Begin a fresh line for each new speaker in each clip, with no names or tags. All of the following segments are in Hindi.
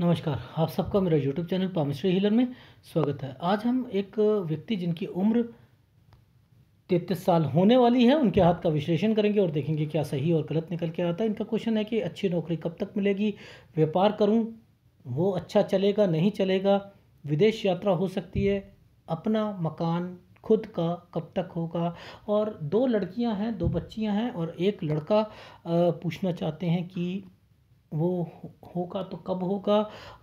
नमस्कार आप सबका मेरा यूट्यूब चैनल पामेश्वरी हिलर में स्वागत है आज हम एक व्यक्ति जिनकी उम्र तैतीस साल होने वाली है उनके हाथ का विश्लेषण करेंगे और देखेंगे क्या सही और गलत निकल के आता है इनका क्वेश्चन है कि अच्छी नौकरी कब तक मिलेगी व्यापार करूं वो अच्छा चलेगा नहीं चलेगा विदेश यात्रा हो सकती है अपना मकान खुद का कब तक होगा और दो लड़कियां हैं दो बच्चियां हैं और एक लड़का पूछना चाहते हैं कि वो होगा तो कब होगा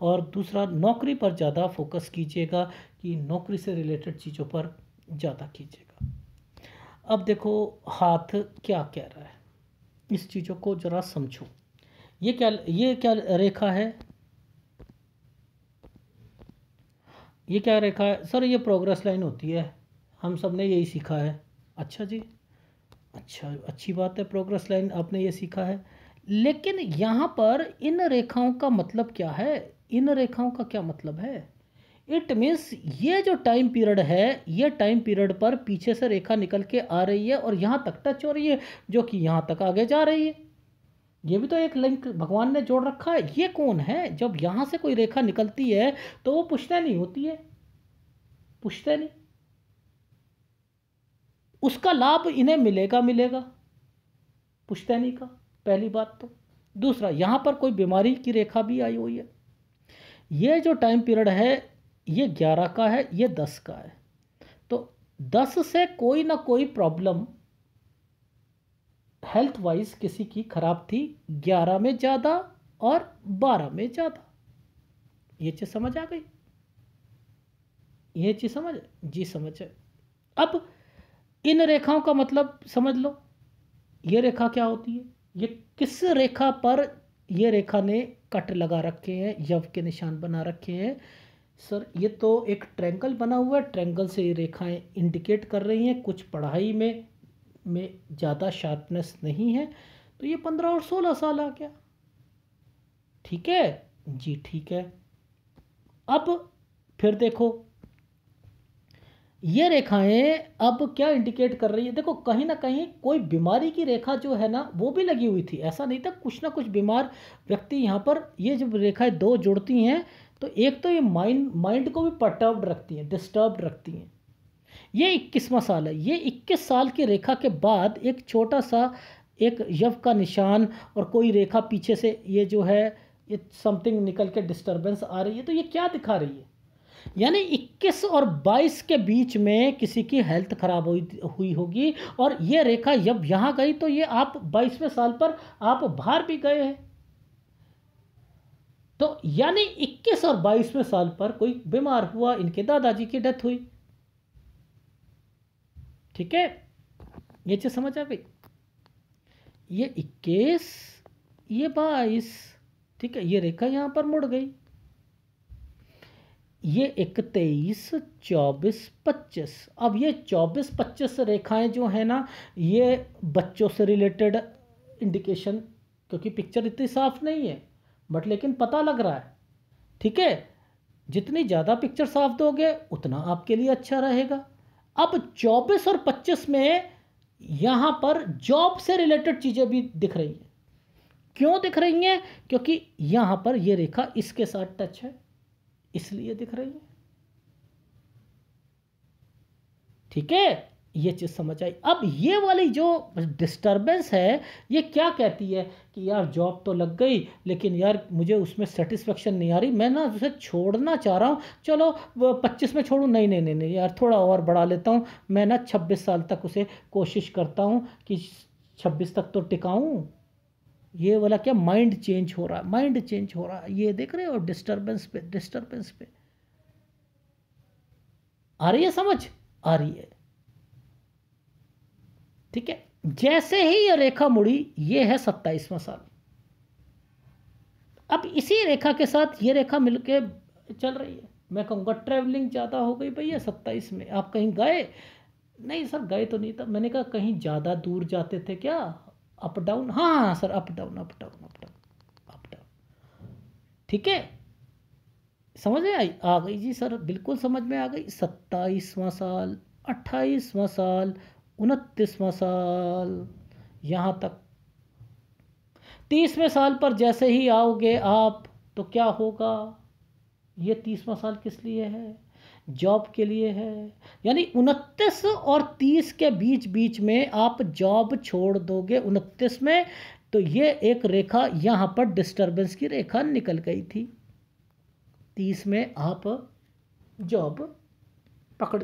और दूसरा नौकरी पर ज़्यादा फोकस कीजिएगा कि नौकरी से रिलेटेड चीज़ों पर ज़्यादा कीजिएगा अब देखो हाथ क्या कह रहा है इस चीज़ों को ज़रा समझो ये क्या ये क्या रेखा है ये क्या रेखा है सर ये प्रोग्रेस लाइन होती है हम सब ने यही सीखा है अच्छा जी अच्छा अच्छी बात है प्रोग्रेस लाइन आपने ये सीखा है लेकिन यहाँ पर इन रेखाओं का मतलब क्या है इन रेखाओं का क्या मतलब है इट मीन्स ये जो टाइम पीरियड है ये टाइम पीरियड पर पीछे से रेखा निकल के आ रही है और यहाँ तक टच हो रही है जो कि यहाँ तक आगे जा रही है ये भी तो एक लिंक भगवान ने जोड़ रखा है ये कौन है जब यहाँ से कोई रेखा निकलती है तो वो पुष्टा नहीं होती है पुष्टा नहीं उसका लाभ इन्हें मिलेगा मिलेगा पुश्तैनी का पहली बात तो दूसरा यहाँ पर कोई बीमारी की रेखा भी आई हुई है ये जो टाइम पीरियड है ये ग्यारह का है ये दस का है तो दस से कोई ना कोई प्रॉब्लम हेल्थ वाइज किसी की खराब थी ग्यारह में ज़्यादा और बारह में ज़्यादा ये चीज़ समझ आ गई ये चीज़ समझ जी समझ अब इन रेखाओं का मतलब समझ लो ये रेखा क्या होती है ये किस रेखा पर ये रेखा ने कट लगा रखे हैं यव के निशान बना रखे हैं सर ये तो एक ट्रेंगल बना हुआ है ट्रैंगल से ये रेखाएं इंडिकेट कर रही हैं कुछ पढ़ाई में में ज़्यादा शार्पनेस नहीं है तो ये पंद्रह और सोलह साल आ गया ठीक है जी ठीक है अब फिर देखो ये रेखाएं अब क्या इंडिकेट कर रही है देखो कहीं ना कहीं कोई बीमारी की रेखा जो है ना वो भी लगी हुई थी ऐसा नहीं था कुछ ना कुछ बीमार व्यक्ति यहाँ पर ये जब रेखाएं दो जुड़ती हैं तो एक तो ये माइंड माइंड को भी पटर्ब्ड रखती हैं डिस्टर्ब्ड रखती हैं ये इक्कीसवा साल है ये इक्कीस साल की रेखा के बाद एक छोटा सा एक यव का निशान और कोई रेखा पीछे से ये जो है ये समथिंग निकल के डिस्टर्बेंस आ रही है तो ये क्या दिखा रही है यानी 21 और 22 के बीच में किसी की हेल्थ खराब हुई हुई होगी और ये रेखा जब यहाँ गई तो ये आप बाईसवें साल पर आप बाहर भी गए हैं तो यानी 21 और 22वें साल पर कोई बीमार हुआ इनके दादाजी की डेथ हुई ठीक है ये चीज़ समझ आ गई ये 21 ये 22 ठीक है ये रेखा यहाँ पर मुड़ गई ये इकतेईस चौबीस पच्चीस अब ये चौबीस पच्चीस रेखाएं जो है ना ये बच्चों से रिलेटेड इंडिकेशन क्योंकि पिक्चर इतनी साफ नहीं है बट लेकिन पता लग रहा है ठीक है जितनी ज़्यादा पिक्चर साफ दोगे उतना आपके लिए अच्छा रहेगा अब 24 और 25 में यहाँ पर जॉब से रिलेटेड चीज़ें भी दिख रही हैं क्यों दिख रही हैं क्योंकि यहाँ पर ये रेखा इसके साथ टच है इसलिए दिख रही है ठीक है ये चीज़ समझ आई अब ये वाली जो डिस्टरबेंस है ये क्या कहती है कि यार जॉब तो लग गई लेकिन यार मुझे उसमें सेटिस्फेक्शन नहीं आ रही मैं ना उसे छोड़ना चाह रहा हूँ चलो पच्चीस में छोड़ू नहीं नहीं नहीं नहीं यार थोड़ा और बढ़ा लेता हूँ मैं ना छब्बीस साल तक उसे कोशिश करता हूँ कि छब्बीस तक तो टिकाऊँ ये वाला क्या माइंड चेंज हो रहा है माइंड चेंज हो रहा है ये देख रहे हो डिस्टरबेंस पे डिस्टरबेंस पे आ रही है समझ आ रही है ठीक है जैसे ही ये रेखा मुड़ी ये है सत्ताईसवां साल अब इसी रेखा के साथ ये रेखा मिलके चल रही है मैं कहूँगा ट्रैवलिंग ज़्यादा हो गई भैया सत्ताईस में आप कहीं गए नहीं सर गए तो नहीं था मैंने कहा कहीं ज़्यादा दूर जाते थे क्या अप डाउन हाँ, हाँ sir up down up down up down up down ठीक है समझ में आई आ गई जी सर बिल्कुल समझ में आ गई सत्ताईसवां साल अट्ठाईसवां साल उनतीसवां साल यहाँ तक तीसवें साल पर जैसे ही आओगे आप तो क्या होगा ये तीसवा साल किस लिए है जॉब के लिए है यानी उनतीस और तीस के बीच बीच में आप जॉब छोड़ दोगे उनतीस में तो ये एक रेखा यहाँ पर डिस्टरबेंस की रेखा निकल गई थी तीस में आप जॉब पकड़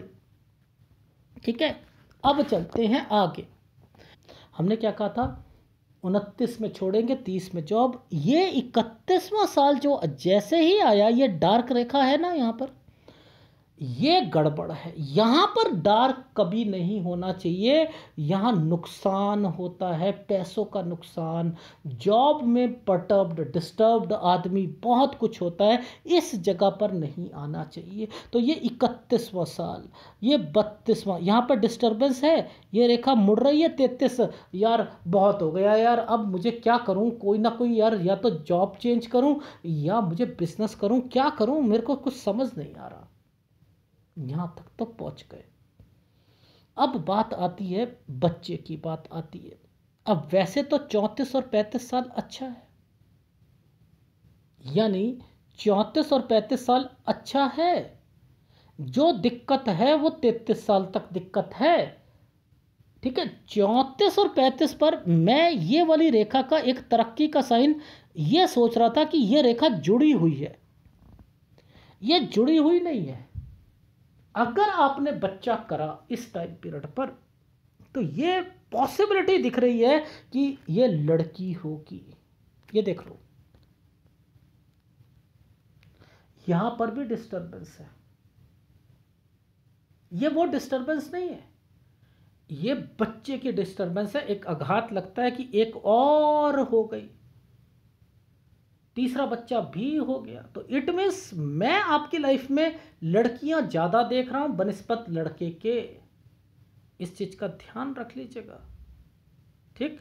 ठीक है अब चलते हैं आगे हमने क्या कहा था उनतीस में छोड़ेंगे तीस में जॉब ये इकतीसवां साल जो जैसे ही आया ये डार्क रेखा है ना यहाँ पर ये गड़बड़ है यहाँ पर डार्क कभी नहीं होना चाहिए यहाँ नुकसान होता है पैसों का नुकसान जॉब में पटर्ब्ड डिस्टर्ब्ड आदमी बहुत कुछ होता है इस जगह पर नहीं आना चाहिए तो ये इकतीसवां साल ये बत्तीसवां यहाँ पर डिस्टर्बेंस है ये रेखा मुड़ रही है तैतीस यार बहुत हो गया यार अब मुझे क्या करूँ कोई ना कोई यार या तो जॉब चेंज करूँ या मुझे बिजनेस करूँ क्या करूँ मेरे को कुछ समझ नहीं आ रहा यहाँ तक तो पहुँच गए अब बात आती है बच्चे की बात आती है अब वैसे तो चौंतीस और पैंतीस साल अच्छा है यानी चौंतीस और पैंतीस साल अच्छा है जो दिक्कत है वो तैतीस साल तक दिक्कत है ठीक है चौंतीस और पैंतीस पर मैं ये वाली रेखा का एक तरक्की का साइन ये सोच रहा था कि ये रेखा जुड़ी हुई है ये जुड़ी हुई नहीं है अगर आपने बच्चा करा इस टाइम पीरियड पर तो ये पॉसिबिलिटी दिख रही है कि ये लड़की होगी ये देख लो यहां पर भी डिस्टरबेंस है ये वो डिस्टरबेंस नहीं है ये बच्चे की डिस्टरबेंस है एक आघात लगता है कि एक और हो गई तीसरा बच्चा भी हो गया तो इट मीन्स मैं आपकी लाइफ में लड़कियां ज़्यादा देख रहा हूं बनस्पत लड़के के इस चीज़ का ध्यान रख लीजिएगा ठीक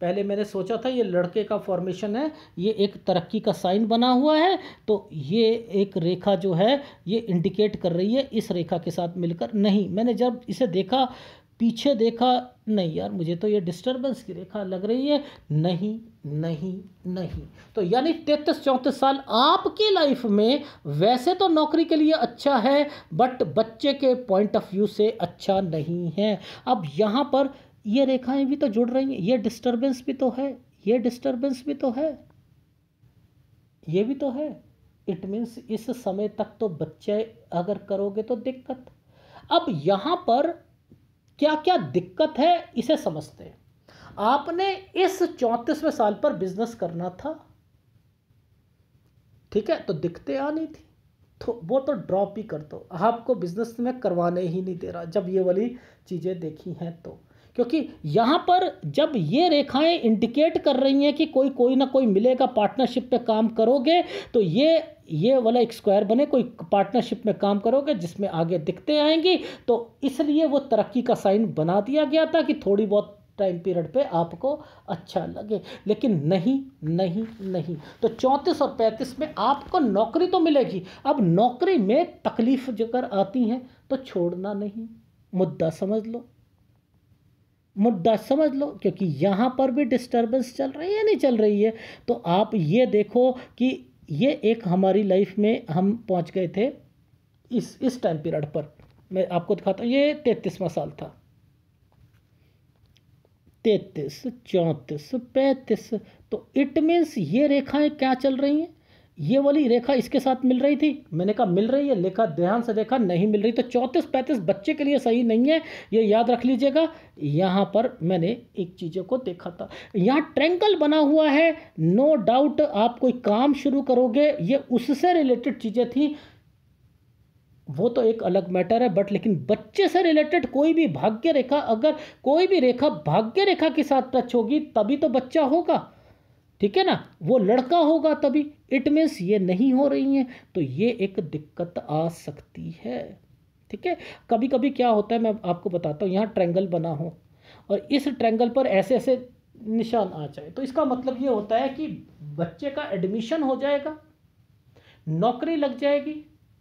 पहले मैंने सोचा था ये लड़के का फॉर्मेशन है ये एक तरक्की का साइन बना हुआ है तो ये एक रेखा जो है ये इंडिकेट कर रही है इस रेखा के साथ मिलकर नहीं मैंने जब इसे देखा पीछे देखा नहीं यार मुझे तो ये डिस्टर्बेंस की रेखा लग रही है नहीं नहीं नहीं तो यानी तैंतीस चौंतीस साल आपकी लाइफ में वैसे तो नौकरी के लिए अच्छा है बट बच्चे के पॉइंट ऑफ व्यू से अच्छा नहीं है अब यहाँ पर ये रेखाएं भी तो जुड़ रही हैं ये डिस्टर्बेंस भी तो है ये डिस्टर्बेंस भी तो है ये भी तो है इट मीन्स इस समय तक तो बच्चे अगर करोगे तो दिक्कत अब यहाँ पर क्या क्या दिक्कत है इसे समझते हैं आपने इस चौंतीसवें साल पर बिजनेस करना था ठीक है तो दिक्कतें आनी थी तो वो तो ड्रॉप ही कर दो आपको बिजनेस में करवाने ही नहीं दे रहा जब ये वाली चीज़ें देखी हैं तो क्योंकि यहाँ पर जब ये रेखाएं इंडिकेट कर रही हैं कि कोई कोई ना कोई मिलेगा पार्टनरशिप पे काम करोगे तो ये ये वाला एक स्क्वायर बने कोई पार्टनरशिप में काम करोगे जिसमें आगे दिखते आएंगी तो इसलिए वो तरक्की का साइन बना दिया गया था कि थोड़ी बहुत टाइम पीरियड पे आपको अच्छा लगे लेकिन नहीं नहीं नहीं तो चौंतीस और पैंतीस में आपको नौकरी तो मिलेगी अब नौकरी में तकलीफ जगह आती हैं तो छोड़ना नहीं मुद्दा समझ लो मुद्दा समझ लो क्योंकि यहाँ पर भी डिस्टरबेंस चल रही है नहीं चल रही है तो आप ये देखो कि ये एक हमारी लाइफ में हम पहुँच गए थे इस इस टाइम पीरियड पर मैं आपको दिखाता हूँ ये तैतीसवा साल था तैतीस चौंतीस पैंतीस तो इट मीन्स ये रेखाएं क्या चल रही हैं ये वाली रेखा इसके साथ मिल रही थी मैंने कहा मिल रही है लेखा ध्यान से देखा नहीं मिल रही तो चौंतीस पैंतीस बच्चे के लिए सही नहीं है ये याद रख लीजिएगा यहाँ पर मैंने एक चीज़ों को देखा था यहाँ ट्रेंकल बना हुआ है नो डाउट आप कोई काम शुरू करोगे ये उससे रिलेटेड चीज़ें थी वो तो एक अलग मैटर है बट लेकिन बच्चे से रिलेटेड कोई भी भाग्य रेखा अगर कोई भी रेखा भाग्य रेखा के साथ टच होगी तभी तो बच्चा होगा ठीक है ना वो लड़का होगा तभी इट मीन्स ये नहीं हो रही है तो ये एक दिक्कत आ सकती है ठीक है कभी कभी क्या होता है मैं आपको बताता हूँ यहाँ ट्रैंगल बना हो और इस ट्रैंगल पर ऐसे ऐसे निशान आ जाए तो इसका मतलब ये होता है कि बच्चे का एडमिशन हो जाएगा नौकरी लग जाएगी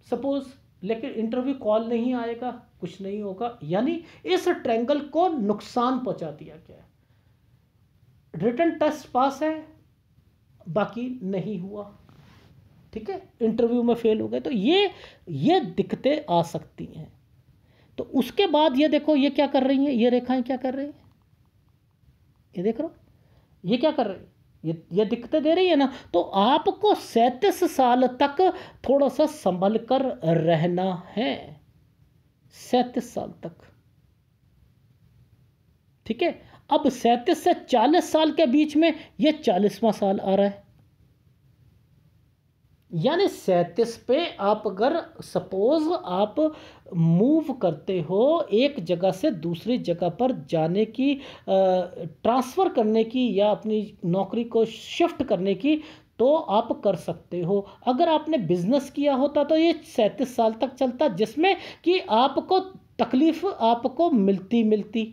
सपोज़ लेकिन इंटरव्यू कॉल नहीं आएगा कुछ नहीं होगा यानी इस ट्रैंगल को नुकसान पहुंचा दिया गया है रिटर्न टेस्ट पास है बाकी नहीं हुआ ठीक है इंटरव्यू में फेल हो गए तो ये ये दिक्कतें आ सकती हैं तो उसके बाद ये देखो ये क्या कर रही हैं ये रेखाएं क्या कर रही हैं ये देख रहे ये क्या कर रही है ये ये दिक्कतें दे रही है ना तो आपको सैंतीस साल तक थोड़ा सा संभल कर रहना है सैंतीस साल तक ठीक है अब सैंतीस से चालीस साल के बीच में ये चालीसवां साल आ रहा है यानी सैंतीस पे आप अगर सपोज आप मूव करते हो एक जगह से दूसरी जगह पर जाने की ट्रांसफ़र करने की या अपनी नौकरी को शिफ्ट करने की तो आप कर सकते हो अगर आपने बिजनेस किया होता तो ये सैंतीस साल तक चलता जिसमें कि आपको तकलीफ़ आपको मिलती मिलती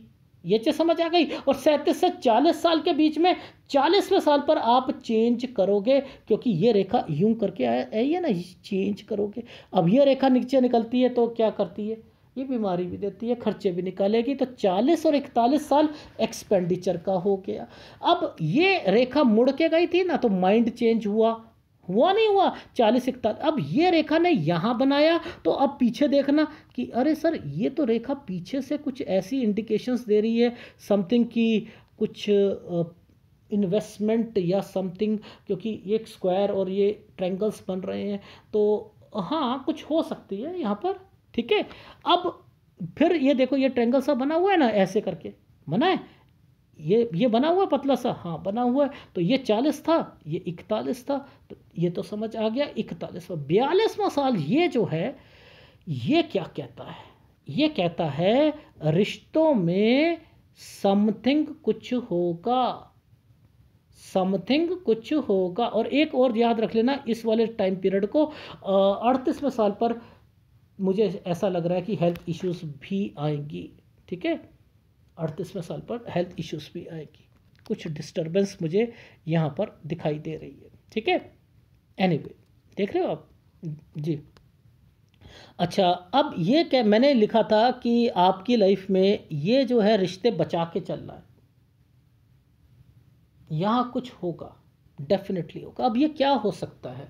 ये चीज़ समझ आ गई और सैंतीस से चालीस साल के बीच में चालीसवें साल पर आप चेंज करोगे क्योंकि ये रेखा यूं करके आई है ना चेंज करोगे अब ये रेखा नीचे निकलती है तो क्या करती है ये बीमारी भी देती है खर्चे भी निकालेगी तो 40 और 41 साल एक्सपेंडिचर का हो गया अब ये रेखा मुड़ के गई थी ना तो माइंड चेंज हुआ हुआ नहीं हुआ चालीस इकतालीस अब ये रेखा ने यहाँ बनाया तो अब पीछे देखना कि अरे सर ये तो रेखा पीछे से कुछ ऐसी इंडिकेशंस दे रही है समथिंग की कुछ इन्वेस्टमेंट या समथिंग क्योंकि ये एक स्क्वायर और ये ट्रैंगल्स बन रहे हैं तो हाँ कुछ हो सकती है यहाँ पर ठीक है अब फिर ये देखो ये ट्रैंगल सा बना हुआ है ना ऐसे करके बना है ये ये बना हुआ पतला सा हाँ बना हुआ है तो ये चालीस था ये इकतालीस था तो ये तो समझ आ गया इकतालीसवा बयालीसवा साल ये जो है ये क्या कहता है ये कहता है रिश्तों में समथिंग कुछ होगा समथिंग कुछ होगा और एक और याद रख लेना इस वाले टाइम पीरियड को अड़तीसवें साल पर मुझे ऐसा लग रहा है कि हेल्थ इश्यूज भी आएंगी ठीक है अड़तीसवें साल पर हेल्थ इश्यूज भी आएगी कुछ डिस्टर्बेंस मुझे यहाँ पर दिखाई दे रही है ठीक है एनी anyway, देख रहे हो आप जी अच्छा अब ये क्या मैंने लिखा था कि आपकी लाइफ में ये जो है रिश्ते बचा के चलना है यहाँ कुछ होगा डेफिनेटली होगा अब ये क्या हो सकता है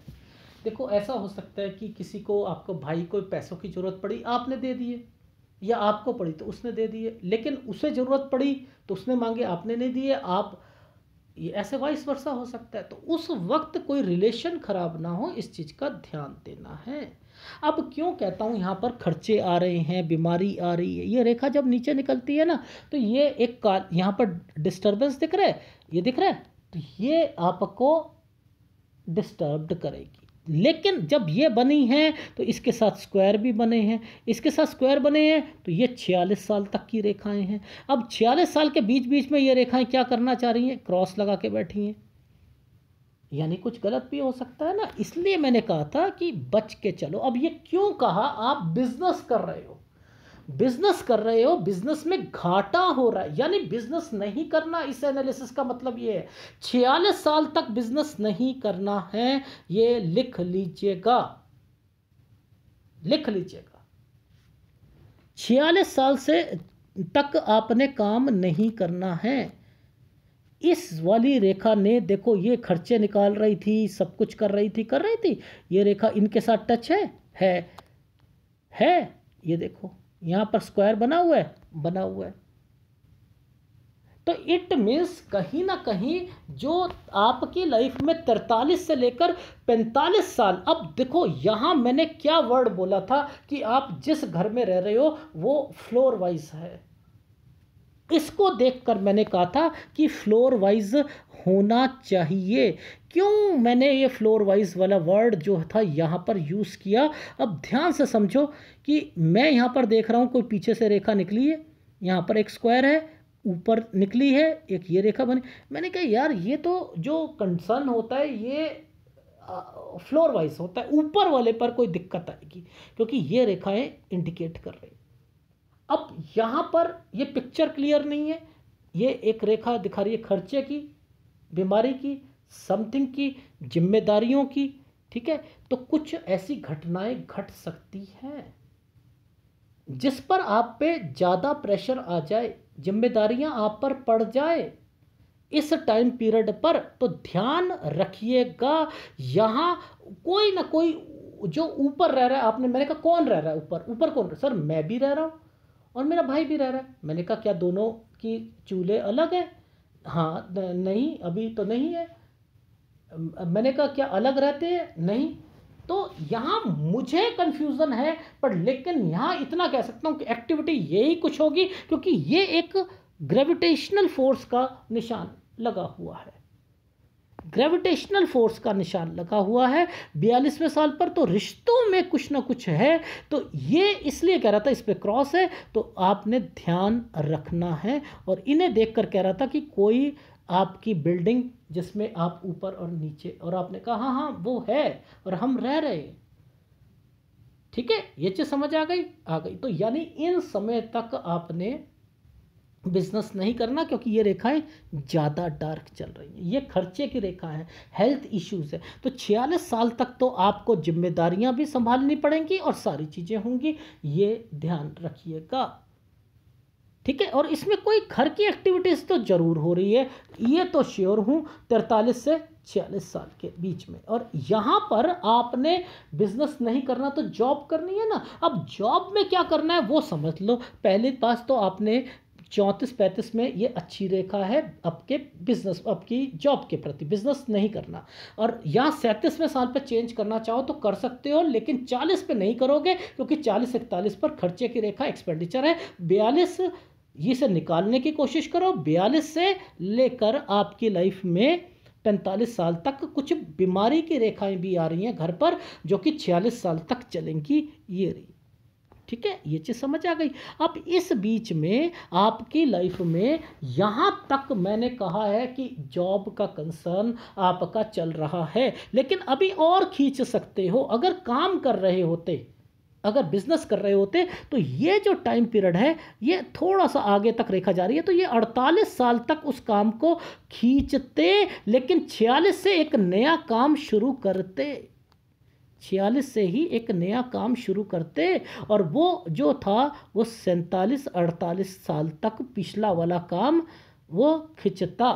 देखो ऐसा हो सकता है कि किसी को आपको भाई को पैसों की ज़रूरत पड़ी आपने दे दिए या आपको पड़ी तो उसने दे दिए लेकिन उसे ज़रूरत पड़ी तो उसने मांगे आपने नहीं दिए आप ये ऐसे वाइस वर्षा हो सकता है तो उस वक्त कोई रिलेशन खराब ना हो इस चीज़ का ध्यान देना है अब क्यों कहता हूँ यहाँ पर खर्चे आ रहे हैं बीमारी आ रही है ये रेखा जब नीचे निकलती है ना तो ये एक काल यहाँ पर डिस्टर्बेंस दिख रहा है ये दिख रहा है तो ये आपको डिस्टर्ब्ड करेगी लेकिन जब ये बनी है तो इसके साथ स्क्वायर भी बने हैं इसके साथ स्क्वायर बने हैं तो ये छियालीस साल तक की रेखाएं हैं अब छियालीस साल के बीच बीच में ये रेखाएं क्या करना चाह रही हैं क्रॉस लगा के बैठी हैं यानी कुछ गलत भी हो सकता है ना इसलिए मैंने कहा था कि बच के चलो अब ये क्यों कहा आप बिजनेस कर रहे हो बिजनेस कर रहे हो बिजनेस में घाटा हो रहा है यानी बिजनेस नहीं करना इस एनालिसिस का मतलब ये है छियालीस साल तक बिजनेस नहीं करना है ये लिख लीजिएगा लिख लीजिएगा छियालीस साल से तक आपने काम नहीं करना है इस वाली रेखा ने देखो ये खर्चे निकाल रही थी सब कुछ कर रही थी कर रही थी ये रेखा इनके साथ टच है है है ये देखो यहां पर स्क्वायर बना हुआ है बना हुआ है तो इट मीन्स कहीं ना कहीं जो आपकी लाइफ में 43 से लेकर 45 साल अब देखो यहां मैंने क्या वर्ड बोला था कि आप जिस घर में रह रहे हो वो फ्लोर वाइज है इसको देखकर मैंने कहा था कि फ्लोर वाइज होना चाहिए क्यों मैंने ये फ्लोर वाइज वाला वर्ड जो था यहाँ पर यूज़ किया अब ध्यान से समझो कि मैं यहाँ पर देख रहा हूँ कोई पीछे से रेखा निकली है यहाँ पर एक स्क्वायर है ऊपर निकली है एक ये रेखा बनी मैंने कहा यार ये तो जो कंसर्न होता है ये फ्लोर वाइज होता है ऊपर वाले पर कोई दिक्कत आएगी क्योंकि ये रेखाएं इंडिकेट कर रही अब यहाँ पर ये पिक्चर क्लियर नहीं है ये एक रेखा दिखा रही है खर्चे की बीमारी की समथिंग की जिम्मेदारियों की ठीक है तो कुछ ऐसी घटनाएं घट सकती हैं जिस पर आप पे ज़्यादा प्रेशर आ जाए जिम्मेदारियां आप पर पड़ जाए इस टाइम पीरियड पर तो ध्यान रखिएगा यहाँ कोई ना कोई जो ऊपर रह रहा है आपने मैंने कहा कौन रह रहा है ऊपर ऊपर कौन सर मैं भी रह रहा हूँ और मेरा भाई भी रह रहा है मैंने कहा क्या दोनों की चूल्हे अलग हैं हाँ नहीं अभी तो नहीं है मैंने कहा क्या अलग रहते हैं नहीं तो यहाँ मुझे कन्फ्यूज़न है पर लेकिन यहाँ इतना कह सकता हूँ कि एक्टिविटी यही कुछ होगी क्योंकि ये एक ग्रेविटेशनल फोर्स का निशान लगा हुआ है ग्रेविटेशनल फोर्स का निशान लगा हुआ है बयालीसवें साल पर तो रिश्तों में कुछ ना कुछ है तो ये इसलिए कह रहा था इस पर क्रॉस है तो आपने ध्यान रखना है और इन्हें देख कर कह रहा था कि कोई आपकी बिल्डिंग जिसमें आप ऊपर और नीचे और आपने कहा हाँ हाँ वो है और हम रह रहे हैं ठीक है ये चीज़ समझ आ गई आ गई तो यानी इन समय तक आपने बिजनेस नहीं करना क्योंकि ये रेखाएं ज़्यादा डार्क चल रही हैं ये खर्चे की रेखा है हेल्थ इश्यूज है तो छियालीस साल तक तो आपको जिम्मेदारियां भी संभालनी पड़ेंगी और सारी चीज़ें होंगी ये ध्यान रखिएगा ठीक है और इसमें कोई घर की एक्टिविटीज़ तो ज़रूर हो रही है ये तो श्योर हूँ तिरतालीस से छियालीस साल के बीच में और यहाँ पर आपने बिजनेस नहीं करना तो जॉब करनी है ना अब जॉब में क्या करना है वो समझ लो पहले पास तो आपने चौंतीस पैंतीस में ये अच्छी रेखा है आपके बिजनेस आपकी जॉब के प्रति बिजनेस नहीं करना और यहाँ सैंतीसवें साल पर चेंज करना चाहो तो कर सकते हो लेकिन चालीस पे नहीं करोगे क्योंकि चालीस इकतालीस पर खर्चे की रेखा एक्सपेंडिचर है बयालीस ये से निकालने की कोशिश करो बयालीस से लेकर आपकी लाइफ में पैंतालीस साल तक कुछ बीमारी की रेखाएं भी आ रही हैं घर पर जो कि छियालीस साल तक चलेंगी ये रही ठीक है ये चीज़ समझ आ गई अब इस बीच में आपकी लाइफ में यहाँ तक मैंने कहा है कि जॉब का कंसर्न आपका चल रहा है लेकिन अभी और खींच सकते हो अगर काम कर रहे होते अगर बिजनेस कर रहे होते तो ये जो टाइम पीरियड है ये थोड़ा सा आगे तक रेखा जा रही है तो ये 48 साल तक उस काम को खींचते लेकिन 46 से एक नया काम शुरू करते छियालीस से ही एक नया काम शुरू करते और वो जो था वो सैंतालीस अड़तालीस साल तक पिछला वाला काम वो खिंचता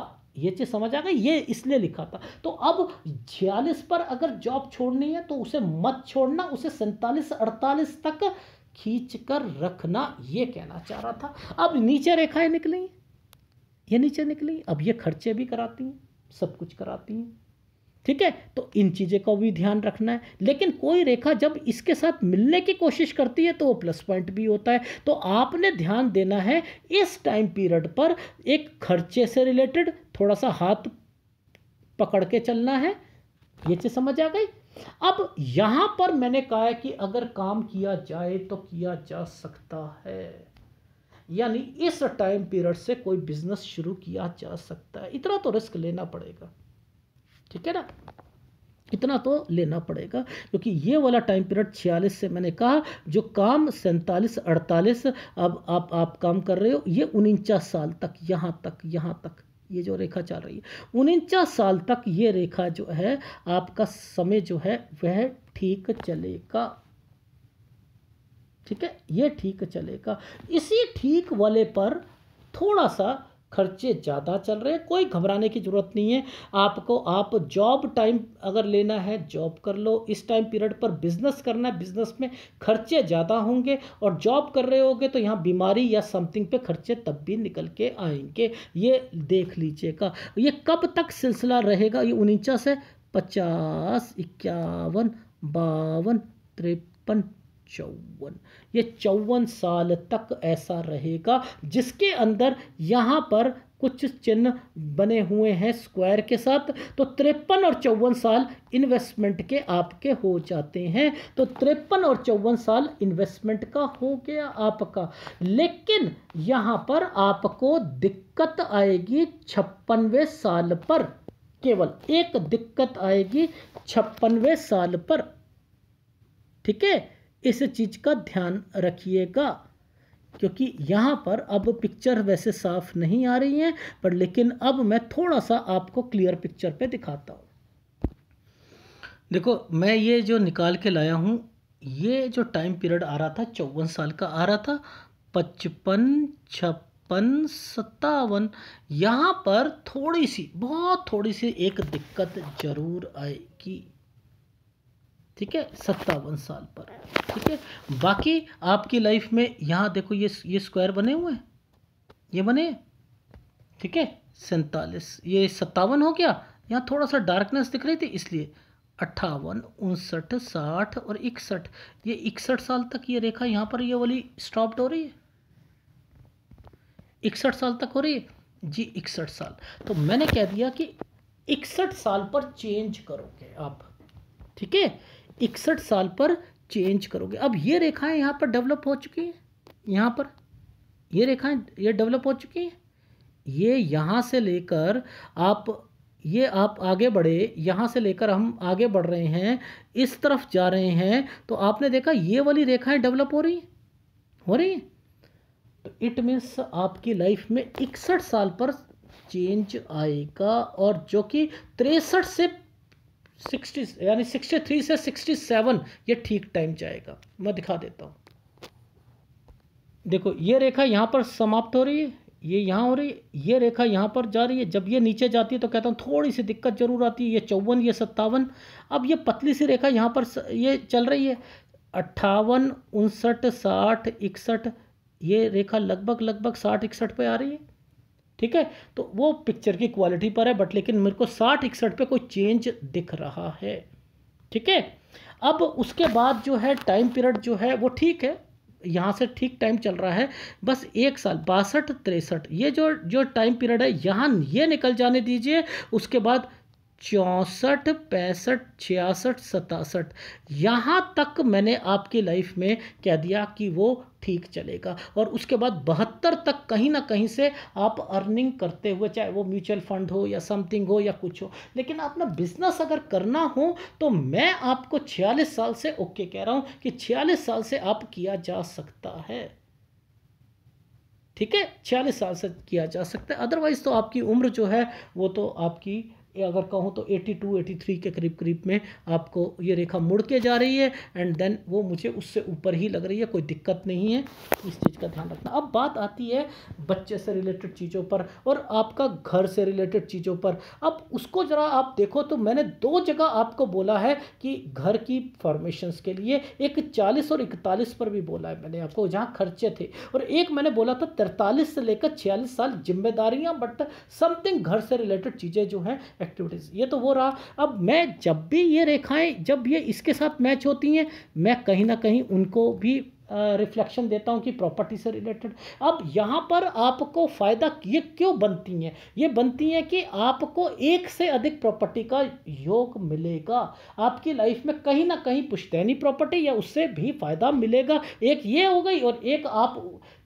ये चीज़ समझ आ गई ये इसलिए लिखा था तो अब छियालीस पर अगर जॉब छोड़नी है तो उसे मत छोड़ना उसे सैंतालीस अड़तालीस तक खींच कर रखना ये कहना चाह रहा था अब नीचे रेखाएं निकली ये नीचे निकली अब ये खर्चे भी कराती हैं सब कुछ कराती हैं ठीक है तो इन चीज़ें को भी ध्यान रखना है लेकिन कोई रेखा जब इसके साथ मिलने की कोशिश करती है तो वो प्लस पॉइंट भी होता है तो आपने ध्यान देना है इस टाइम पीरियड पर एक खर्चे से रिलेटेड थोड़ा सा हाथ पकड़ के चलना है ये चीज़ समझ आ गई अब यहाँ पर मैंने कहा है कि अगर काम किया जाए तो किया जा सकता है यानी इस टाइम पीरियड से कोई बिजनेस शुरू किया जा सकता है इतना तो रिस्क लेना पड़ेगा ठीक है ना इतना तो लेना पड़ेगा क्योंकि ये वाला टाइम पीरियड छियालीस से मैंने कहा जो काम सैंतालीस अड़तालीस अब आप आप काम कर रहे हो ये उनचास साल तक यहाँ तक यहाँ तक ये जो रेखा चल रही है उनचास साल तक ये रेखा जो है आपका समय जो है वह ठीक चलेगा ठीक है ये ठीक चलेगा इसी ठीक वाले पर थोड़ा सा खर्चे ज़्यादा चल रहे हैं कोई घबराने की ज़रूरत नहीं है आपको आप जॉब टाइम अगर लेना है जॉब कर लो इस टाइम पीरियड पर बिजनेस करना है बिजनेस में खर्चे ज़्यादा होंगे और जॉब कर रहे होगे तो यहाँ बीमारी या समथिंग पे खर्चे तब भी निकल के आएंगे ये देख लीजिएगा ये कब तक सिलसिला रहेगा ये उनचास है पचास इक्यावन बावन तिरपन चौवन ये चौवन साल तक ऐसा रहेगा जिसके अंदर यहाँ पर कुछ चिन्ह बने हुए हैं स्क्वायर के साथ तो तिरपन और चौवन साल इन्वेस्टमेंट के आपके हो जाते हैं तो तिरपन और चौवन साल इन्वेस्टमेंट का हो गया आपका लेकिन यहाँ पर आपको दिक्कत आएगी छप्पनवे साल पर केवल एक दिक्कत आएगी छप्पनवे साल पर ठीक है इस चीज़ का ध्यान रखिएगा क्योंकि यहाँ पर अब पिक्चर वैसे साफ नहीं आ रही है पर लेकिन अब मैं थोड़ा सा आपको क्लियर पिक्चर पे दिखाता हूँ देखो मैं ये जो निकाल के लाया हूँ ये जो टाइम पीरियड आ रहा था चौवन साल का आ रहा था पचपन छप्पन सत्तावन यहाँ पर थोड़ी सी बहुत थोड़ी सी एक दिक्कत ज़रूर आएगी ठीक है सत्तावन साल पर ठीक है बाकी आपकी लाइफ में यहाँ देखो ये ये स्क्वायर बने हुए हैं ये बने ठीक है सैतालीस ये सत्तावन हो गया यहाँ थोड़ा सा डार्कनेस दिख रही थी इसलिए अट्ठावन उनसठ साठ और इकसठ ये इकसठ साल तक ये रेखा यहाँ पर ये वाली स्टॉप्ड हो रही है इकसठ साल तक हो रही है जी इकसठ साल तो मैंने कह दिया कि इकसठ साल पर चेंज करोगे आप ठीक है इकसठ साल पर चेंज करोगे अब ये रेखाएं यहाँ पर डेवलप हो चुकी हैं यहाँ पर ये रेखाएं ये डेवलप हो चुकी हैं ये यहाँ से लेकर आप ये आप आगे बढ़े यहाँ से लेकर हम आगे बढ़ रहे हैं इस तरफ जा रहे हैं तो आपने देखा ये वाली रेखाएं डेवलप हो रही हो रही हैं तो इट मीन्स आपकी लाइफ में इकसठ साल पर चेंज आएगा और जो कि तिरसठ से सिक्सटी यानी सिक्सटी थ्री से सिक्सटी सेवन ये ठीक टाइम जाएगा मैं दिखा देता हूँ देखो ये रेखा यहाँ पर समाप्त हो रही है ये यहाँ हो रही है ये रेखा यहाँ पर जा रही है जब ये नीचे जाती है तो कहता हूँ थोड़ी सी दिक्कत जरूर आती है ये चौवन ये सत्तावन अब ये पतली सी रेखा यहाँ पर स, ये चल रही है अट्ठावन उनसठ साठ इकसठ ये रेखा लगभग लगभग साठ इकसठ पे आ रही है ठीक है तो वो पिक्चर की क्वालिटी पर है बट लेकिन मेरे को साठ इकसठ पे कोई चेंज दिख रहा है ठीक है अब उसके बाद जो है टाइम पीरियड जो है वो ठीक है यहाँ से ठीक टाइम चल रहा है बस एक साल बासठ तिरसठ ये जो जो टाइम पीरियड है यहाँ ये निकल जाने दीजिए उसके बाद चौंसठ पैंसठ छियासठ सतासठ यहाँ तक मैंने आपकी लाइफ में कह दिया कि वो ठीक चलेगा और उसके बाद बहत्तर तक कहीं ना कहीं से आप अर्निंग करते हुए चाहे वो म्यूचुअल फंड हो या समथिंग हो या कुछ हो लेकिन अपना बिजनेस अगर करना हो तो मैं आपको छियालीस साल से ओके कह रहा हूँ कि छियालीस साल से आप किया जा सकता है ठीक है छियालीस साल से किया जा सकता है अदरवाइज़ तो आपकी उम्र जो है वो तो आपकी अगर कहूँ तो 82 83 के करीब करीब में आपको ये रेखा मुड़ के जा रही है एंड देन वो मुझे उससे ऊपर ही लग रही है कोई दिक्कत नहीं है इस चीज़ का ध्यान रखना अब बात आती है बच्चे से रिलेटेड चीज़ों पर और आपका घर से रिलेटेड चीज़ों पर अब उसको ज़रा आप देखो तो मैंने दो जगह आपको बोला है कि घर की फॉर्मेशंस के लिए एक चालीस और इकतालीस पर भी बोला है मैंने आपको जहाँ खर्चे थे और एक मैंने बोला था तैतालीस से लेकर छियालीस साल जिम्मेदारियाँ बट समथिंग घर से रिलेटेड चीज़ें जो हैं एक्टिविटीज़ ये तो वो रहा अब मैं जब भी ये रेखाएं जब ये इसके साथ मैच होती हैं मैं कहीं ना कहीं उनको भी रिफ्लेक्शन देता हूँ कि प्रॉपर्टी से रिलेटेड अब यहाँ पर आपको फ़ायदा ये क्यों बनती हैं ये बनती हैं कि आपको एक से अधिक प्रॉपर्टी का योग मिलेगा आपकी लाइफ में कहीं ना कहीं पुश्तैनी प्रॉपर्टी या उससे भी फ़ायदा मिलेगा एक ये हो गई और एक आप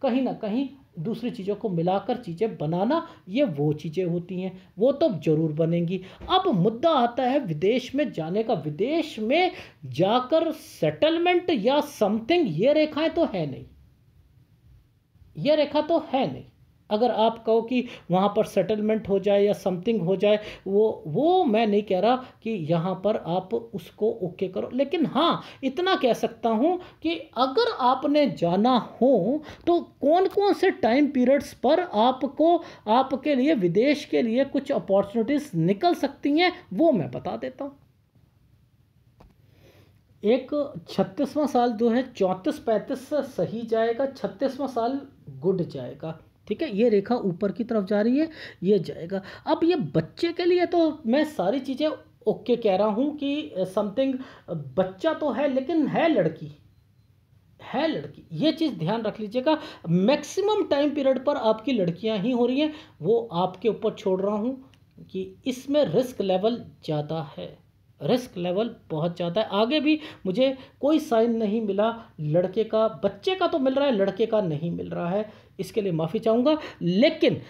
कहीं ना कहीं दूसरी चीज़ों को मिलाकर चीज़ें बनाना ये वो चीज़ें होती हैं वो तो ज़रूर बनेंगी अब मुद्दा आता है विदेश में जाने का विदेश में जाकर सेटलमेंट या समथिंग ये रेखाएं तो है नहीं ये रेखा तो है नहीं अगर आप कहो कि वहाँ पर सेटलमेंट हो जाए या समथिंग हो जाए वो वो मैं नहीं कह रहा कि यहाँ पर आप उसको ओके करो लेकिन हाँ इतना कह सकता हूँ कि अगर आपने जाना हो तो कौन कौन से टाइम पीरियड्स पर आपको आपके लिए विदेश के लिए कुछ अपॉर्चुनिटीज़ निकल सकती हैं वो मैं बता देता हूँ एक छत्तीसवां साल जो है चौंतीस पैंतीस सही जाएगा छत्तीसवां साल गुड जाएगा ठीक है ये रेखा ऊपर की तरफ जा रही है ये जाएगा अब ये बच्चे के लिए तो मैं सारी चीज़ें ओके कह रहा हूँ कि समथिंग बच्चा तो है लेकिन है लड़की है लड़की ये चीज़ ध्यान रख लीजिएगा मैक्सिमम टाइम पीरियड पर आपकी लड़कियां ही हो रही हैं वो आपके ऊपर छोड़ रहा हूँ कि इसमें रिस्क लेवल ज़्यादा है रिस्क लेवल बहुत ज़्यादा है आगे भी मुझे कोई साइन नहीं मिला लड़के का बच्चे का तो मिल रहा है लड़के का नहीं मिल रहा है इसके लिए माफ़ी चाहूँगा लेकिन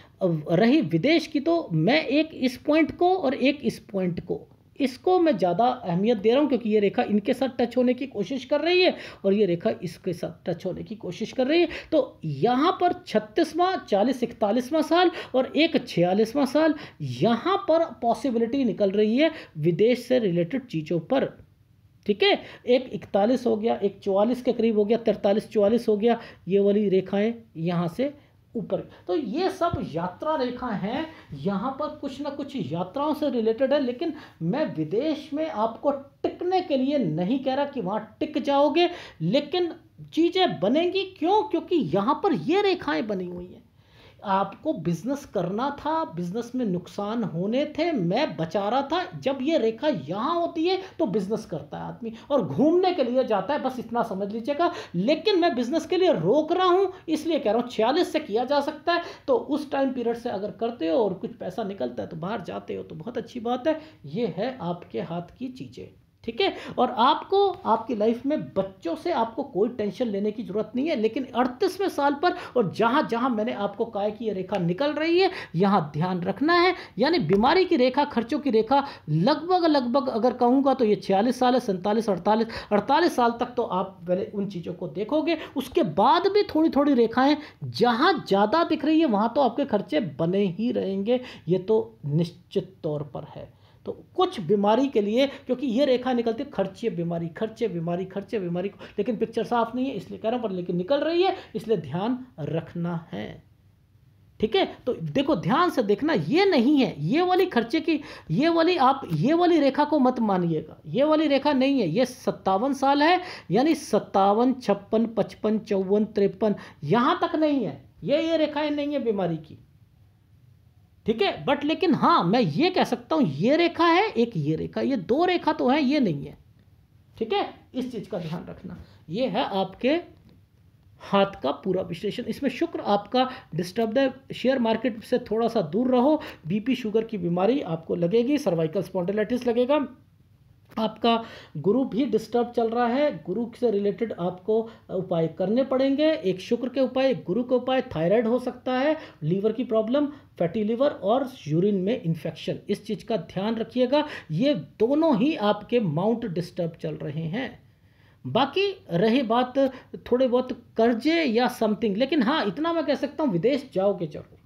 रही विदेश की तो मैं एक इस पॉइंट को और एक इस पॉइंट को इसको मैं ज़्यादा अहमियत दे रहा हूँ क्योंकि ये रेखा इनके साथ टच होने की कोशिश कर रही है और ये रेखा इसके साथ टच होने की कोशिश कर रही है तो यहाँ पर छत्तीसवां चालीस इकतालीसवां साल और एक छियालीसवां साल यहाँ पर पॉसिबिलिटी निकल रही है विदेश से रिलेटेड चीज़ों पर ठीक है एक इकतालीस हो गया एक चौवालीस के करीब हो गया तिरतालीस चौवालीस हो गया ये वाली रेखाएं यहाँ से ऊपर तो ये सब यात्रा रेखा हैं यहाँ पर कुछ ना कुछ यात्राओं से रिलेटेड है लेकिन मैं विदेश में आपको टिकने के लिए नहीं कह रहा कि वहाँ टिक जाओगे लेकिन चीज़ें बनेंगी क्यों क्योंकि यहाँ पर ये रेखाएं बनी हुई हैं आपको बिजनेस करना था बिजनेस में नुकसान होने थे मैं बचा रहा था जब ये रेखा यहाँ होती है तो बिजनेस करता है आदमी और घूमने के लिए जाता है बस इतना समझ लीजिएगा लेकिन मैं बिजनेस के लिए रोक रहा हूँ इसलिए कह रहा हूँ छियालीस से किया जा सकता है तो उस टाइम पीरियड से अगर करते हो और कुछ पैसा निकलता है तो बाहर जाते हो तो बहुत अच्छी बात है ये है आपके हाथ की चीज़ें ठीक है और आपको आपकी लाइफ में बच्चों से आपको कोई टेंशन लेने की ज़रूरत नहीं है लेकिन अड़तीसवें साल पर और जहाँ जहाँ मैंने आपको कहा कि ये रेखा निकल रही है यहाँ ध्यान रखना है यानी बीमारी की रेखा खर्चों की रेखा लगभग लगभग अगर कहूँगा तो ये छियालीस साल है सैंतालीस अड़तालीस अड़तालीस साल तक तो आप पहले उन चीज़ों को देखोगे उसके बाद भी थोड़ी थोड़ी रेखाएँ जहाँ ज़्यादा दिख रही है वहाँ तो आपके खर्चे बने ही रहेंगे ये तो निश्चित तौर पर है तो कुछ बीमारी के लिए क्योंकि ये रेखा निकलती है खर्चे बीमारी खर्चे बीमारी खर्चे बीमारी लेकिन पिक्चर साफ नहीं है इसलिए कह रहा हूँ पर लेकिन निकल रही है इसलिए ध्यान रखना है ठीक है तो देखो ध्यान से देखना ये नहीं है ये वाली खर्चे की ये वाली आप ये वाली रेखा को मत मानिएगा ये वाली रेखा नहीं है ये सत्तावन साल है यानी सत्तावन छप्पन पचपन चौवन तिरपन यहाँ तक नहीं है ये ये रेखाएं नहीं है बीमारी की ठीक है बट लेकिन हाँ मैं ये कह सकता हूँ ये रेखा है एक ये रेखा ये दो रेखा तो है ये नहीं है ठीक है इस चीज़ का ध्यान रखना ये है आपके हाथ का पूरा विश्लेषण इसमें शुक्र आपका डिस्टर्ब है शेयर मार्केट से थोड़ा सा दूर रहो बीपी शुगर की बीमारी आपको लगेगी सर्वाइकल स्पॉन्डिलाइटिस लगेगा आपका गुरु भी डिस्टर्ब चल रहा है गुरु से रिलेटेड आपको उपाय करने पड़ेंगे एक शुक्र के उपाय गुरु के उपाय थायराइड हो सकता है लीवर की प्रॉब्लम फैटी लीवर और यूरिन में इन्फेक्शन इस चीज़ का ध्यान रखिएगा ये दोनों ही आपके माउंट डिस्टर्ब चल रहे हैं बाकी रही बात थोड़े बहुत कर्जे या समथिंग लेकिन हाँ इतना मैं कह सकता हूँ विदेश जाओगे जरूर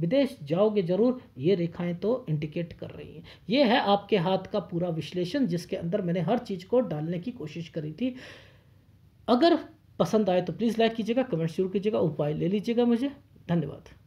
विदेश जाओगे जरूर ये रेखाएं तो इंडिकेट कर रही हैं ये है आपके हाथ का पूरा विश्लेषण जिसके अंदर मैंने हर चीज़ को डालने की कोशिश करी थी अगर पसंद आए तो प्लीज़ लाइक कीजिएगा कमेंट शुरू कीजिएगा उपाय ले लीजिएगा मुझे धन्यवाद